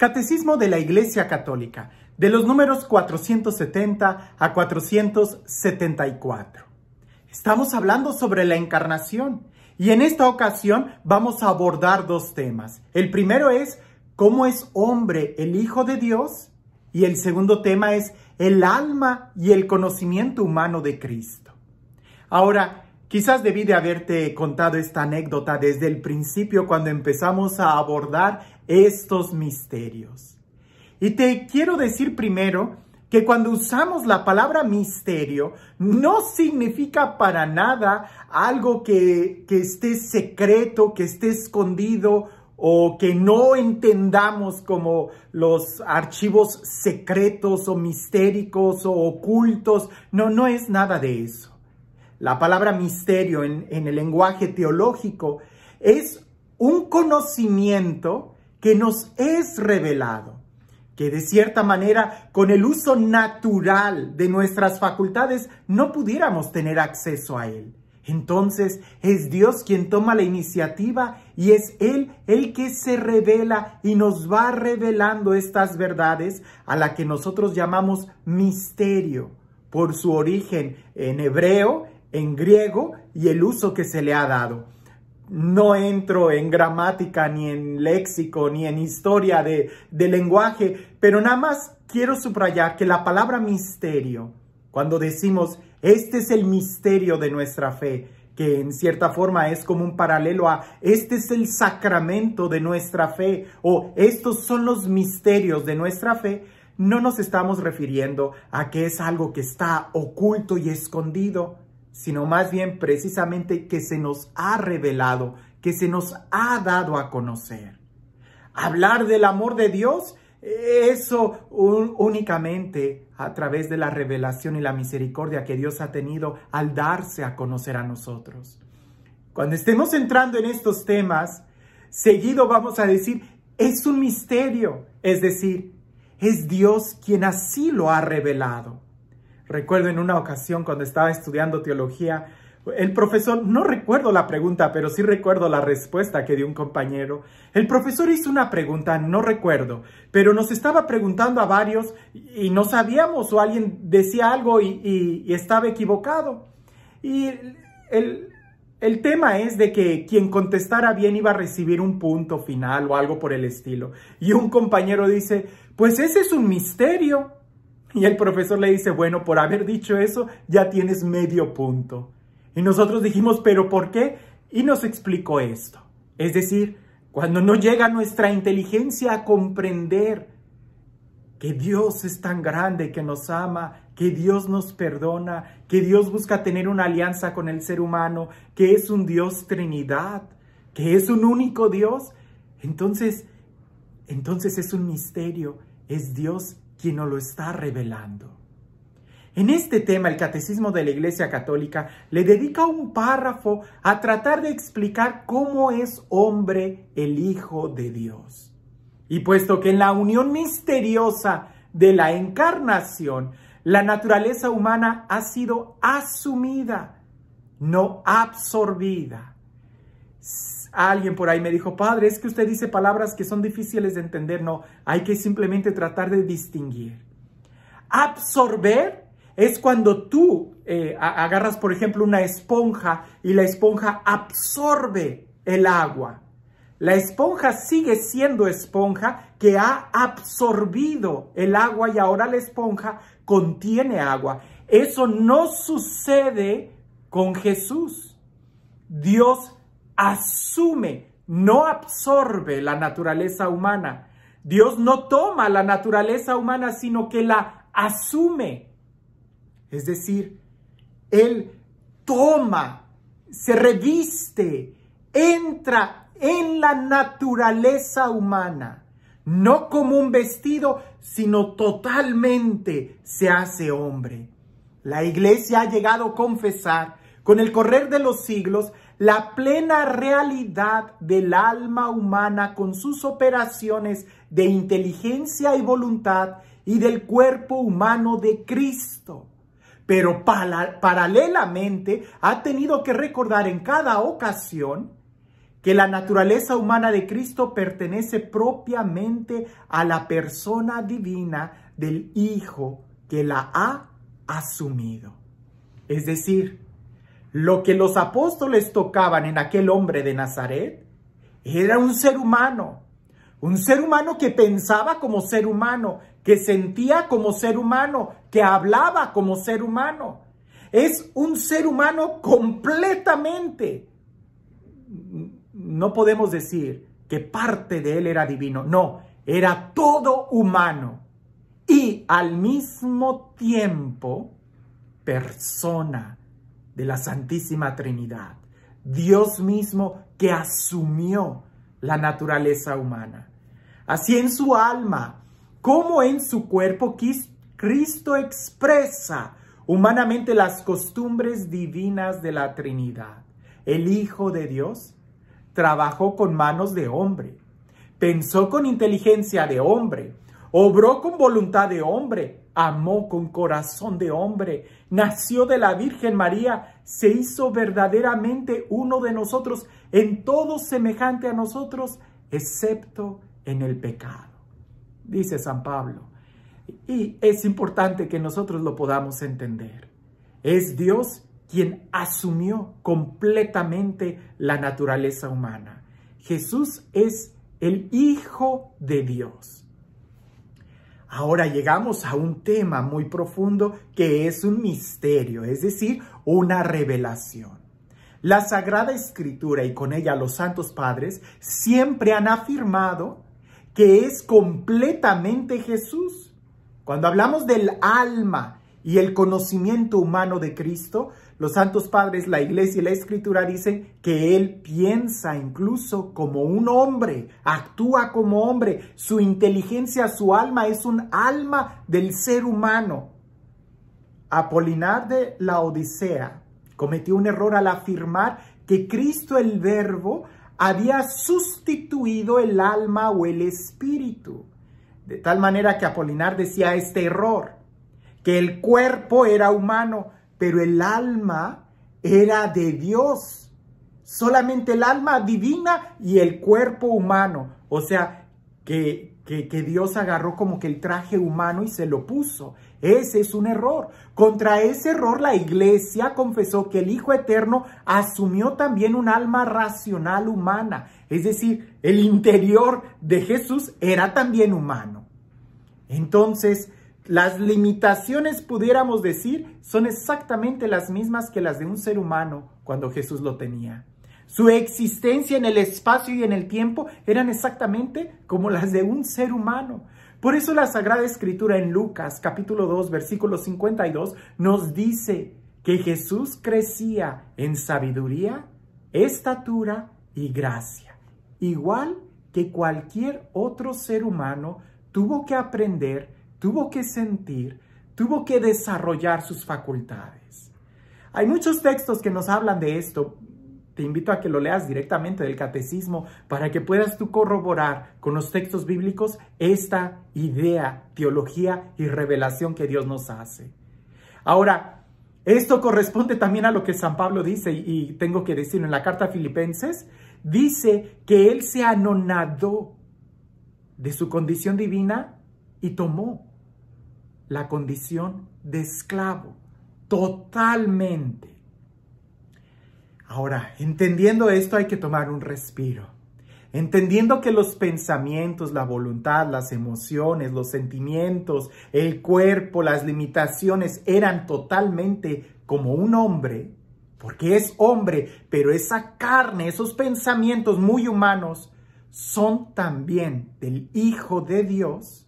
Catecismo de la Iglesia Católica, de los números 470 a 474. Estamos hablando sobre la encarnación y en esta ocasión vamos a abordar dos temas. El primero es cómo es hombre el Hijo de Dios y el segundo tema es el alma y el conocimiento humano de Cristo. Ahora, Quizás debí de haberte contado esta anécdota desde el principio cuando empezamos a abordar estos misterios. Y te quiero decir primero que cuando usamos la palabra misterio, no significa para nada algo que, que esté secreto, que esté escondido o que no entendamos como los archivos secretos o mistéricos o ocultos. No, no es nada de eso. La palabra misterio en el lenguaje teológico es un conocimiento que nos es revelado, que de cierta manera con el uso natural de nuestras facultades no pudiéramos tener acceso a él. Entonces es Dios quien toma la iniciativa y es Él el que se revela y nos va revelando estas verdades a la que nosotros llamamos misterio por su origen en hebreo, en griego y el uso que se le ha dado no entro en gramática, ni en léxico, ni en historia de, lenguaje, pero nada más quiero subrayar que la palabra misterio, cuando decimos, este es el misterio de nuestra fe, que en cierta forma es como un paralelo a este es el sacramento de nuestra fe o estos son los misterios de nuestra fe, no nos estamos refiriendo a que es algo que está oculto y escondido sino más bien precisamente que se nos ha revelado, que se nos ha dado a conocer. Hablar del amor de Dios, eso únicamente a través de la revelación y la misericordia que Dios ha tenido al darse a conocer a nosotros. Cuando estemos entrando en estos temas, seguido vamos a decir, es un misterio, es decir, es Dios quien así lo ha revelado. Recuerdo en una ocasión cuando estaba estudiando teología, el profesor, no recuerdo la pregunta, pero sí recuerdo la respuesta que dio un compañero. El profesor hizo una pregunta, no recuerdo, pero nos estaba preguntando a varios y no sabíamos o alguien decía algo y, estaba equivocado. Y el, el tema es de que quien contestara bien iba a recibir un punto final o algo por el estilo. Y un compañero dice, pues ese es un misterio. Y el profesor le dice, bueno, por haber dicho eso, ya tienes medio punto. Y nosotros dijimos, pero ¿por qué? Y nos explicó esto. Es decir, cuando no llega nuestra inteligencia a comprender que Dios es tan grande, que nos ama, que Dios nos perdona, que Dios busca tener una alianza con el ser humano, que es un Dios Trinidad, que es un único Dios, entonces, entonces es un misterio, es Dios quien nos lo está revelando. En este tema, el Catecismo de la Iglesia Católica le dedica un párrafo a tratar de explicar cómo es hombre el Hijo de Dios. Y puesto que en la unión misteriosa de la encarnación, la naturaleza humana ha sido asumida, no absorbida Alguien por ahí me dijo, padre, es que usted dice palabras que son difíciles de entender. No, hay que simplemente tratar de distinguir. Absorber es cuando tú eh, agarras, por ejemplo, una esponja y la esponja absorbe el agua. La esponja sigue siendo esponja que ha absorbido el agua y ahora la esponja contiene agua. Eso no sucede con Jesús. Dios asume, no absorbe la naturaleza humana. Dios no toma la naturaleza humana, sino que la asume. Es decir, Él toma, se reviste, entra en la naturaleza humana, no como un vestido, sino totalmente se hace hombre. La iglesia ha llegado a confesar con el correr de los siglos la plena realidad del alma humana con sus operaciones de inteligencia y voluntad y del cuerpo humano de Cristo. Pero paralelamente ha tenido que recordar en cada ocasión que la naturaleza humana de Cristo pertenece propiamente a la persona divina del Hijo que la ha asumido. Es decir, lo que los apóstoles tocaban en aquel hombre de Nazaret era un ser humano, un ser humano que pensaba como ser humano, que sentía como ser humano, que hablaba como ser humano. Es un ser humano completamente. No podemos decir que parte de él era divino, no, era todo humano y al mismo tiempo persona de la Santísima Trinidad. Dios mismo que asumió la naturaleza humana. Así en su alma, como en su cuerpo, Cristo expresa humanamente las costumbres divinas de la Trinidad. El Hijo de Dios trabajó con manos de hombre, pensó con inteligencia de hombre, obró con voluntad de hombre, amó con corazón de hombre nació de la Virgen María, se hizo verdaderamente uno de nosotros, en todo semejante a nosotros, excepto en el pecado, dice San Pablo. Y es importante que nosotros lo podamos entender. Es Dios quien asumió completamente la naturaleza humana. Jesús es el Hijo de Dios. Ahora llegamos a un tema muy profundo que es un misterio, es decir, una revelación. La Sagrada Escritura y con ella los Santos Padres siempre han afirmado que es completamente Jesús. Cuando hablamos del alma y el conocimiento humano de Cristo, los santos padres, la iglesia y la escritura dicen que Él piensa incluso como un hombre, actúa como hombre, su inteligencia, su alma es un alma del ser humano. Apolinar de la Odisea cometió un error al afirmar que Cristo el Verbo había sustituido el alma o el espíritu. De tal manera que Apolinar decía este error que el cuerpo era humano, pero el alma era de Dios. Solamente el alma divina y el cuerpo humano. O sea, que, Dios agarró como que el traje humano y se lo puso. Ese es un error. Contra ese error la iglesia confesó que el Hijo Eterno asumió también un alma racional humana. Es decir, el interior de Jesús era también humano. Entonces, las limitaciones, pudiéramos decir, son exactamente las mismas que las de un ser humano cuando Jesús lo tenía. Su existencia en el espacio y en el tiempo eran exactamente como las de un ser humano. Por eso la Sagrada Escritura en Lucas capítulo 2 versículo 52 nos dice que Jesús crecía en sabiduría, estatura y gracia, igual que cualquier otro ser humano tuvo que aprender tuvo que sentir, tuvo que desarrollar sus facultades. Hay muchos textos que nos hablan de esto. Te invito a que lo leas directamente del catecismo para que puedas tú corroborar con los textos bíblicos esta idea, teología y revelación que Dios nos hace. Ahora, esto corresponde también a lo que San Pablo dice y tengo que decirlo en la carta a Filipenses. Dice que él se anonadó de su condición divina y tomó la condición de esclavo, totalmente. Ahora, entendiendo esto hay que tomar un respiro. Entendiendo que los pensamientos, la voluntad, las emociones, los sentimientos, el cuerpo, las limitaciones eran totalmente como un hombre, porque es hombre, pero esa carne, esos pensamientos muy humanos son también del Hijo de Dios,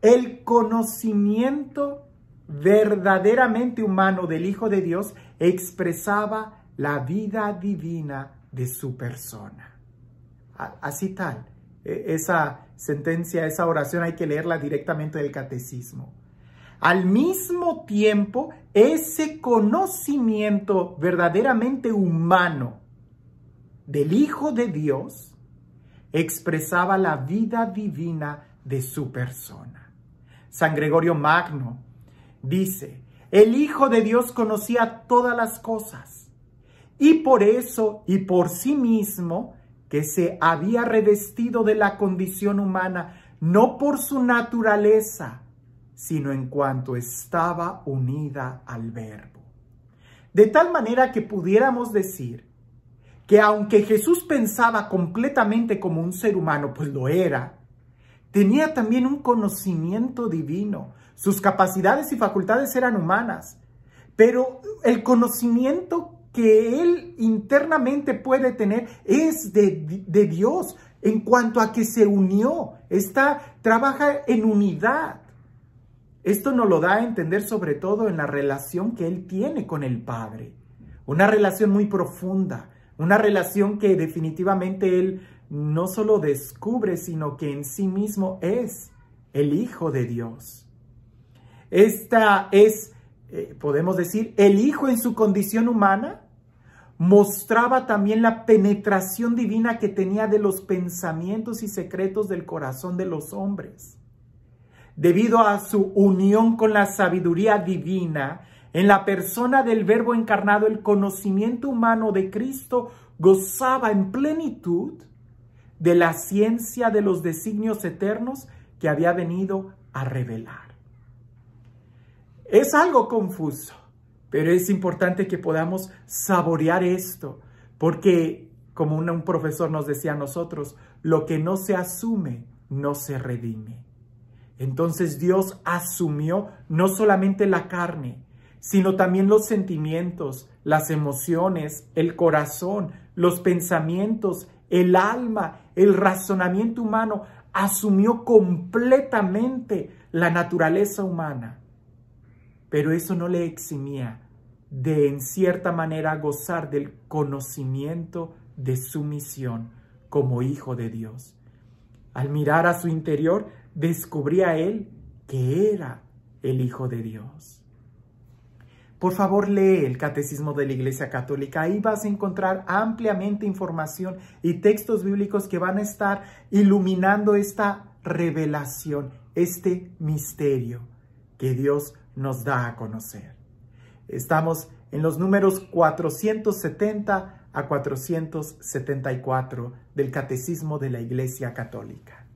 el conocimiento verdaderamente humano del Hijo de Dios expresaba la vida divina de su persona. Así tal, e, esa sentencia, esa oración hay que leerla directamente del catecismo. Al mismo tiempo, ese conocimiento verdaderamente humano del Hijo de Dios expresaba la vida divina de su persona. San Gregorio Magno, dice, el Hijo de Dios conocía todas las cosas y por eso y por sí mismo que se había revestido de la condición humana, no por su naturaleza, sino en cuanto estaba unida al verbo. De tal manera que pudiéramos decir que aunque Jesús pensaba completamente como un ser humano, pues lo era, tenía también un conocimiento divino. Sus capacidades y facultades eran humanas, pero el conocimiento que él internamente puede tener es de, Dios en cuanto a que se unió, está, trabaja en unidad. Esto nos lo da a entender sobre todo en la relación que él tiene con el Padre, una relación muy profunda, una relación que definitivamente él no solo descubre, sino que en sí mismo es el Hijo de Dios. Esta es, eh, podemos decir, el Hijo en su condición humana mostraba también la penetración divina que tenía de los pensamientos y secretos del corazón de los hombres. Debido a su unión con la sabiduría divina, en la persona del Verbo encarnado, el conocimiento humano de Cristo gozaba en plenitud de la ciencia de los designios eternos que había venido a revelar. Es algo confuso, pero es importante que podamos saborear esto, porque como un profesor nos decía a nosotros, lo que no se asume, no se redime. Entonces Dios asumió no solamente la carne, sino también los sentimientos, las emociones, el corazón, los pensamientos el alma, el razonamiento humano asumió completamente la naturaleza humana. Pero eso no le eximía de, en cierta manera, gozar del conocimiento de su misión como hijo de Dios. Al mirar a su interior, descubría él que era el Hijo de Dios. Por favor, lee el Catecismo de la Iglesia Católica. Ahí vas a encontrar ampliamente información y textos bíblicos que van a estar iluminando esta revelación, este misterio que Dios nos da a conocer. Estamos en los números 470 a 474 del Catecismo de la Iglesia Católica.